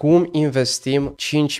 cum investim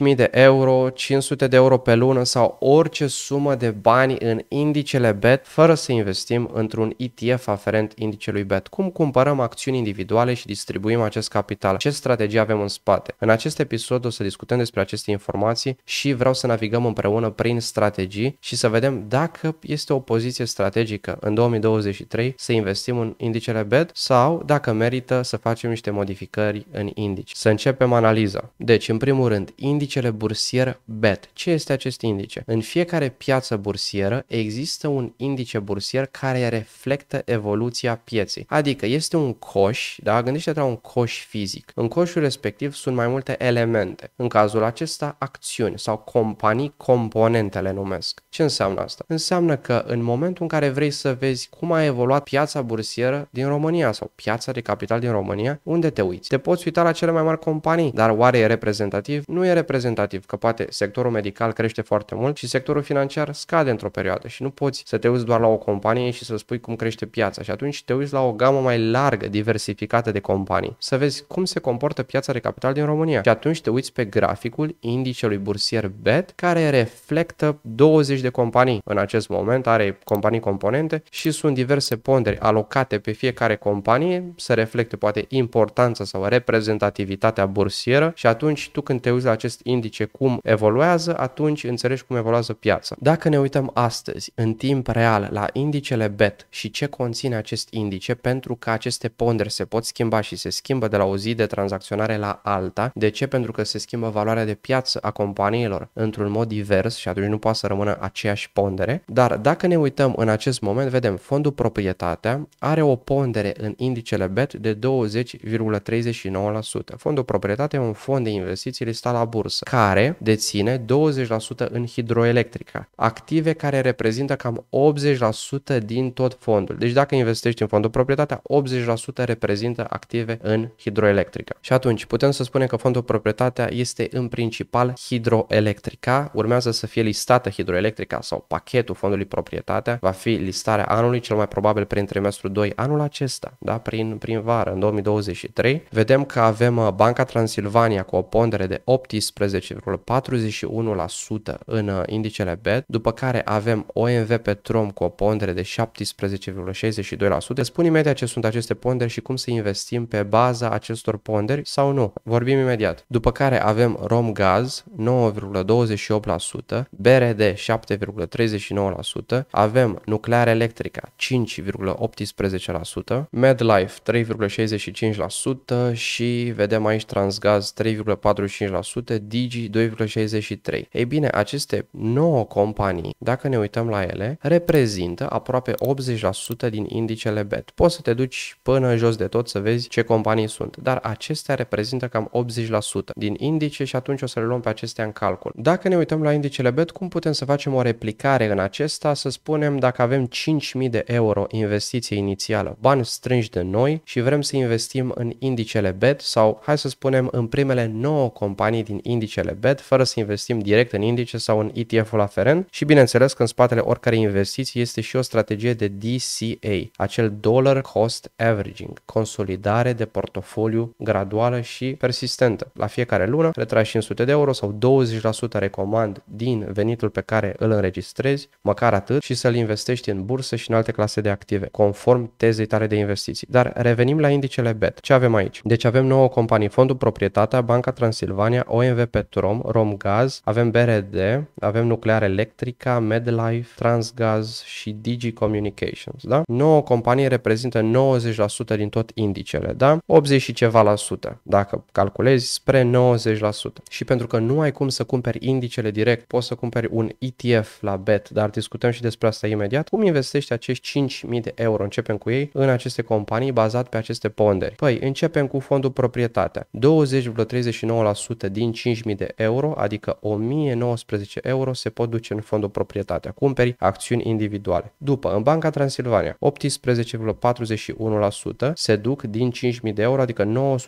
5.000 de euro, 500 de euro pe lună sau orice sumă de bani în indicele BET fără să investim într-un ETF aferent indicelui BET. Cum cumpărăm acțiuni individuale și distribuim acest capital? Ce strategie avem în spate? În acest episod o să discutăm despre aceste informații și vreau să navigăm împreună prin strategii și să vedem dacă este o poziție strategică în 2023 să investim în indicele BET sau dacă merită să facem niște modificări în indici. Să începem analiza analiza. Deci, în primul rând, indicele bursier BET. Ce este acest indice? În fiecare piață bursieră există un indice bursier care reflectă evoluția pieței. Adică este un coș, da? Gândește-te la un coș fizic. În coșul respectiv sunt mai multe elemente. În cazul acesta, acțiuni sau companii, componentele numesc. Ce înseamnă asta? Înseamnă că în momentul în care vrei să vezi cum a evoluat piața bursieră din România sau piața de capital din România, unde te uiți? Te poți uita la cele mai mari companii, dar oare e reprezentativ? Nu e reprezentativ, că poate sectorul medical crește foarte mult și sectorul financiar scade într-o perioadă și nu poți să te uiți doar la o companie și să spui cum crește piața și atunci te uiți la o gamă mai largă, diversificată de companii, să vezi cum se comportă piața de capital din România și atunci te uiți pe graficul indicelui bursier BET care reflectă 20 de companii în acest moment, are companii componente și sunt diverse ponderi alocate pe fiecare companie să reflecte poate importanța sau reprezentativitatea bursieră diferă și atunci tu când te uiți la acest indice cum evoluează, atunci înțelegi cum evoluează piața. Dacă ne uităm astăzi în timp real la indicele BET și ce conține acest indice, pentru că aceste ponderi se pot schimba și se schimbă de la o zi de tranzacționare la alta, de ce? Pentru că se schimbă valoarea de piață a companiilor într-un mod divers și atunci nu poate să rămână aceeași pondere, dar dacă ne uităm în acest moment, vedem fondul proprietatea are o pondere în indicele BET de 20,39%. Fondul proprietate e un fond de investiții listat la bursă, care deține 20% în hidroelectrica, active care reprezintă cam 80% din tot fondul. Deci dacă investești în fondul proprietatea, 80% reprezintă active în hidroelectrica. Și atunci putem să spunem că fondul proprietatea este în principal hidroelectrica, urmează să fie listată hidroelectrica sau pachetul fondului proprietatea, va fi listarea anului, cel mai probabil prin trimestrul 2 anul acesta, da? prin, prin vară, în 2023. Vedem că avem uh, Banca Transilvania Spania cu o pondere de 18,41% în uh, indicele BET, după care avem OMV Petrom cu o pondere de 17,62%. Spun imediat ce sunt aceste ponderi și cum să investim pe baza acestor ponderi sau nu. Vorbim imediat. După care avem Romgaz 9,28%, BRD 7,39%, avem Nuclear Electrica 5,18%, MedLife 3,65% și vedem aici Transgaz Buzz 3,45%, Digi 2,63%. Ei bine, aceste 9 companii, dacă ne uităm la ele, reprezintă aproape 80% din indicele BET. Poți să te duci până jos de tot să vezi ce companii sunt, dar acestea reprezintă cam 80% din indice și atunci o să le luăm pe acestea în calcul. Dacă ne uităm la indicele BET, cum putem să facem o replicare în acesta? Să spunem dacă avem 5.000 de euro investiție inițială, bani strânși de noi și vrem să investim în indicele BET sau hai să spunem în primele 9 companii din indicele BET fără să investim direct în indice sau în ETF-ul aferent și bineînțeles că în spatele oricărei investiții este și o strategie de DCA, acel Dollar Cost Averaging, consolidare de portofoliu graduală și persistentă. La fiecare lună retragi 500 de euro sau 20% recomand din venitul pe care îl înregistrezi, măcar atât, și să-l investești în bursă și în alte clase de active, conform tezei tale de investiții. Dar revenim la indicele BET. Ce avem aici? Deci avem 9 companii, fondul proprietar Societatea, Banca Transilvania, OMV Petrom, Romgaz, avem BRD, avem Nuclear Electrica, Medlife, Transgaz și Digi Communications, da? 9 companii reprezintă 90% din tot indicele, da? 80 și ceva la sută, dacă calculezi spre 90%. Și pentru că nu ai cum să cumperi indicele direct, poți să cumperi un ETF la BET, dar discutăm și despre asta imediat. Cum investești acești 5.000 de euro, începem cu ei, în aceste companii bazat pe aceste ponderi? Păi, începem cu fondul proprietatea. 20 0,39% din 5.000 de euro, adică 1.019 euro, se pot duce în fondul proprietatea. Cumperi acțiuni individuale. După, în Banca Transilvania, 18,41% se duc din 5.000 de euro, adică 920,5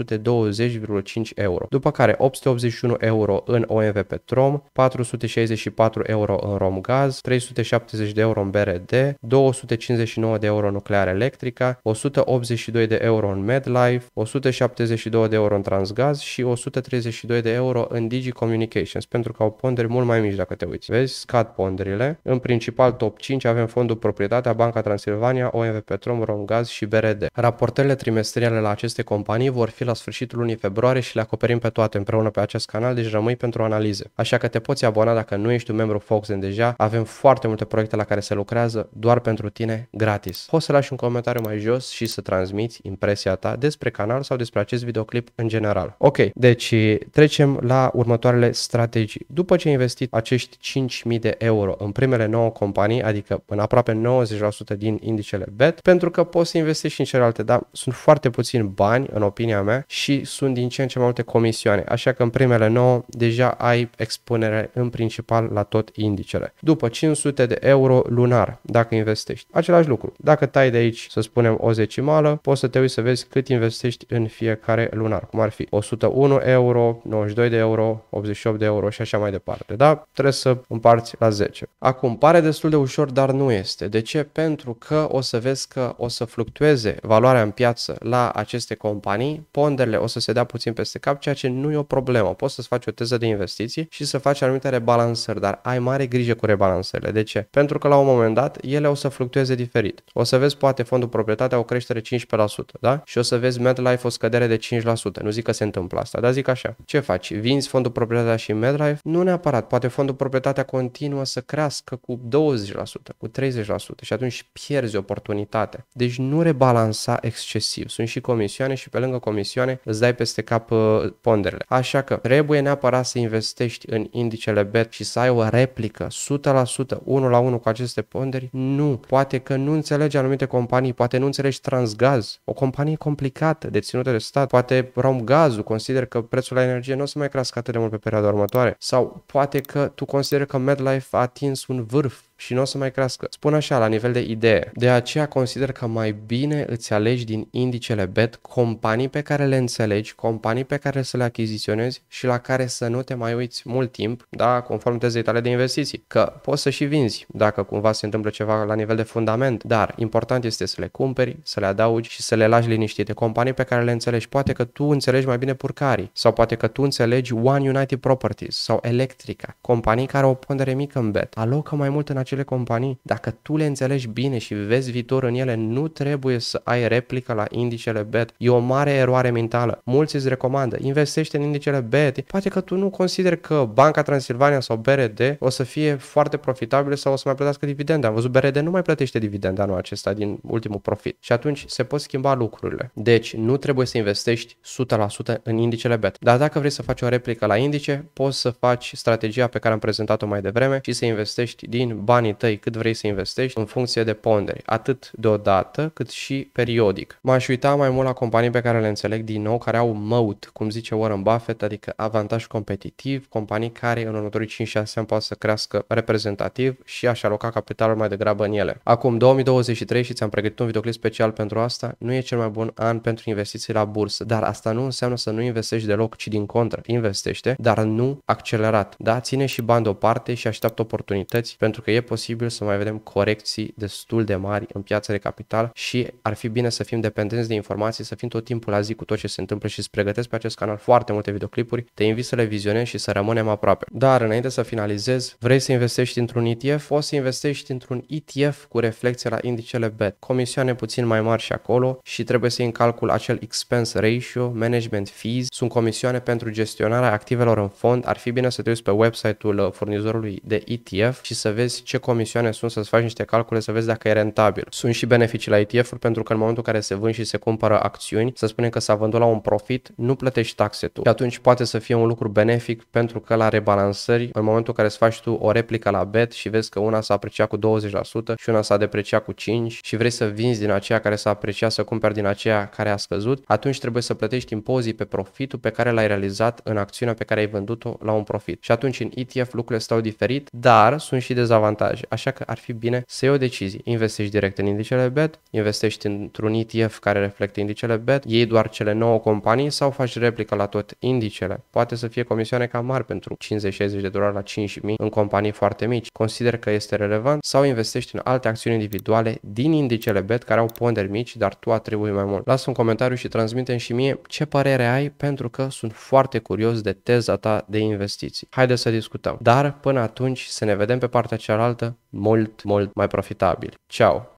euro. După care 881 euro în OMV Petrom, 464 euro în Romgaz, 370 de euro în BRD, 259 de euro în Nuclear Electrica, 182 de euro în MedLife, 172 de euro în Transgaz și și 132 de euro în Digi Communications, pentru că au ponderi mult mai mici dacă te uiți. Vezi, scad ponderile. În principal top 5 avem Fondul Proprietatea, Banca Transilvania, OMV Petrom, Romgaz și BRD. Raportările trimestriale la aceste companii vor fi la sfârșitul lunii februarie și le acoperim pe toate împreună pe acest canal, deci rămâi pentru analize. Așa că te poți abona dacă nu ești un membru Foxen deja, avem foarte multe proiecte la care se lucrează doar pentru tine, gratis. Poți să lași un comentariu mai jos și să transmiți impresia ta despre canal sau despre acest videoclip în general. Ok, deci trecem la următoarele strategii. După ce ai investit acești 5.000 de euro în primele 9 companii, adică în aproape 90% din indicele BET, pentru că poți să investești și în celelalte, dar sunt foarte puțini bani, în opinia mea, și sunt din ce în ce mai multe comisioane, așa că în primele 9 deja ai expunere în principal la tot indicele. După 500 de euro lunar, dacă investești. Același lucru. Dacă tai de aici, să spunem, o zecimală, poți să te uiți să vezi cât investești în fiecare lunar, cum ar fi 100 1 euro, 92 de euro, 88 de euro și așa mai departe. Da? Trebuie să împarți la 10. Acum, pare destul de ușor, dar nu este. De ce? Pentru că o să vezi că o să fluctueze valoarea în piață la aceste companii, ponderele o să se dea puțin peste cap, ceea ce nu e o problemă. Poți să-ți faci o teză de investiții și să faci anumite rebalansări, dar ai mare grijă cu rebalansările. De ce? Pentru că la un moment dat ele o să fluctueze diferit. O să vezi poate fondul proprietatea o creștere 15%, da? Și o să vezi MetLife o scădere de 5%. Nu zic că se întâmplă asta, dar zic așa. Ce faci? Vinzi fondul proprietatea și MedLife? Nu neapărat, poate fondul proprietatea continuă să crească cu 20%, cu 30% și atunci pierzi oportunitatea. Deci nu rebalansa excesiv. Sunt și comisioane și pe lângă comisioane îți dai peste cap uh, ponderele. Așa că trebuie neapărat să investești în indicele BET și să ai o replică 100%, 1 la 1 cu aceste ponderi? Nu. Poate că nu înțelegi anumite companii, poate nu înțelegi Transgaz, o companie complicată, deținută de stat, poate Romgazul, consider că prețul la energie nu o să mai crească atât de mult pe perioada următoare? Sau poate că tu consider că MedLife a atins un vârf și nu o să mai crească. Spun așa, la nivel de idee. De aceea consider că mai bine îți alegi din indicele BET companii pe care le înțelegi, companii pe care să le achiziționezi și la care să nu te mai uiți mult timp, da, conform tezei tale de investiții. Că poți să și vinzi dacă cumva se întâmplă ceva la nivel de fundament, dar important este să le cumperi, să le adaugi și să le lași liniștite. Companii pe care le înțelegi. Poate că tu înțelegi mai bine purcarii sau poate că tu înțelegi One United Properties sau Electrica, companii care au o pondere mică în BET. Alocă mai mult în acele companii. Dacă tu le înțelegi bine și vezi viitor în ele, nu trebuie să ai replică la indicele BET. E o mare eroare mentală. Mulți îți recomandă, investește în indicele BET. Poate că tu nu consideri că Banca Transilvania sau BRD o să fie foarte profitabile sau o să mai plătească dividende. Am văzut BRD nu mai plătește dividende anul acesta din ultimul profit. Și atunci se pot schimba lucrurile. Deci nu trebuie să investești 100% în indicele BET. Dar dacă vrei să faci o replică la indice, poți să faci strategia pe care am prezentat-o mai devreme și să investești din bani banii tăi cât vrei să investești în funcție de ponderi, atât deodată cât și periodic. M-aș uita mai mult la companii pe care le înțeleg din nou, care au măut, cum zice Warren Buffett, adică avantaj competitiv, companii care în următorii 5-6 ani poate să crească reprezentativ și aș aloca capitalul mai degrabă în ele. Acum 2023 și ți-am pregătit un videoclip special pentru asta, nu e cel mai bun an pentru investiții la bursă, dar asta nu înseamnă să nu investești deloc, ci din contră, investește, dar nu accelerat. Da, ține și bani deoparte și așteaptă oportunități pentru că e posibil să mai vedem corecții destul de mari în piața de capital și ar fi bine să fim dependenți de informații, să fim tot timpul la zi cu tot ce se întâmplă și să pregătesc pe acest canal foarte multe videoclipuri. Te invit să le vizionezi și să rămânem aproape. Dar înainte să finalizez, vrei să investești într-un ETF? O să investești într-un ETF cu reflexie la indicele BET. Comisioane puțin mai mari și acolo și trebuie să iei în calcul acel expense ratio, management fees, sunt comisioane pentru gestionarea activelor în fond. Ar fi bine să te uiți pe website-ul uh, furnizorului de ETF și să vezi ce ce comisioane sunt, să-ți faci niște calcule să vezi dacă e rentabil. Sunt și beneficii la ETF-uri pentru că în momentul în care se vând și se cumpără acțiuni, să spunem că s-a vândut la un profit, nu plătești taxe tu. Și atunci poate să fie un lucru benefic pentru că la rebalansări, în momentul în care îți faci tu o replică la bet și vezi că una s-a apreciat cu 20% și una s-a depreciat cu 5% și vrei să vinzi din aceea care s-a apreciat, să cumperi din aceea care a scăzut, atunci trebuie să plătești impozii pe profitul pe care l-ai realizat în acțiunea pe care ai vândut-o la un profit. Și atunci în ETF lucrurile stau diferit, dar sunt și dezavantaje avantaje, așa că ar fi bine să iei o decizie. Investești direct în indicele BET, investești într-un ETF care reflectă indicele BET, iei doar cele 9 companii sau faci replică la tot indicele. Poate să fie comisioane cam mari pentru 50-60 de dolari la 5.000 în companii foarte mici. Consider că este relevant sau investești în alte acțiuni individuale din indicele BET care au ponderi mici, dar tu atribui mai mult. Lasă un comentariu și transmite și mie ce părere ai pentru că sunt foarte curios de teza ta de investiții. Haideți să discutăm. Dar până atunci să ne vedem pe partea cealaltă altă mult, mult mai profitabil. Ciao!